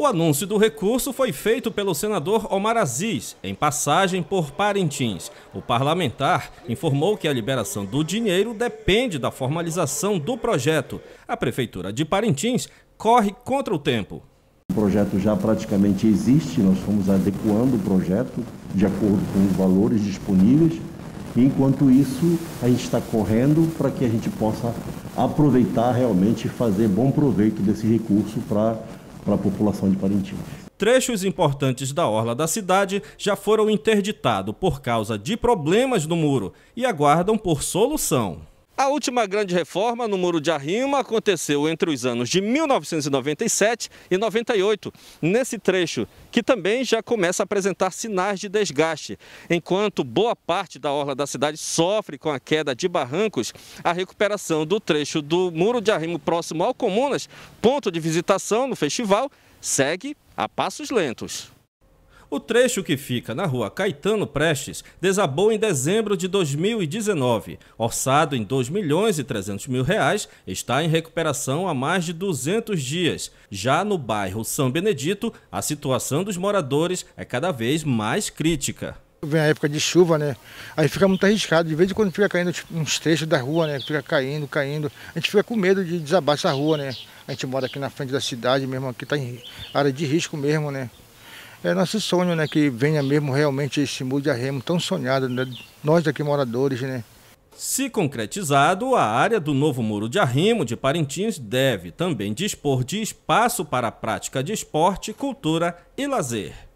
O anúncio do recurso foi feito pelo senador Omar Aziz, em passagem por Parintins. O parlamentar informou que a liberação do dinheiro depende da formalização do projeto. A prefeitura de Parintins corre contra o tempo. O projeto já praticamente existe, nós fomos adequando o projeto de acordo com os valores disponíveis. Enquanto isso, a gente está correndo para que a gente possa aproveitar realmente e fazer bom proveito desse recurso para para a população de Parintins. Trechos importantes da orla da cidade já foram interditados por causa de problemas no muro e aguardam por solução. A última grande reforma no Muro de Arrima aconteceu entre os anos de 1997 e 98, nesse trecho, que também já começa a apresentar sinais de desgaste. Enquanto boa parte da orla da cidade sofre com a queda de barrancos, a recuperação do trecho do Muro de Arrimo próximo ao Comunas, ponto de visitação no festival, segue a passos lentos. O trecho que fica na rua Caetano Prestes desabou em dezembro de 2019. Orçado em 2 milhões e 300 mil reais, está em recuperação há mais de 200 dias. Já no bairro São Benedito, a situação dos moradores é cada vez mais crítica. Vem a época de chuva, né? Aí fica muito arriscado. De vez em quando fica caindo uns trechos da rua, né? Fica caindo, caindo. A gente fica com medo de desabar essa rua, né? A gente mora aqui na frente da cidade mesmo, aqui tá em área de risco mesmo, né? é nosso sonho, né? Que venha mesmo realmente esse mude a remo tão sonhado, né, nós daqui moradores, né? Se concretizado, a área do novo Muro de Arrimo de Parintins deve também dispor de espaço para a prática de esporte, cultura e lazer.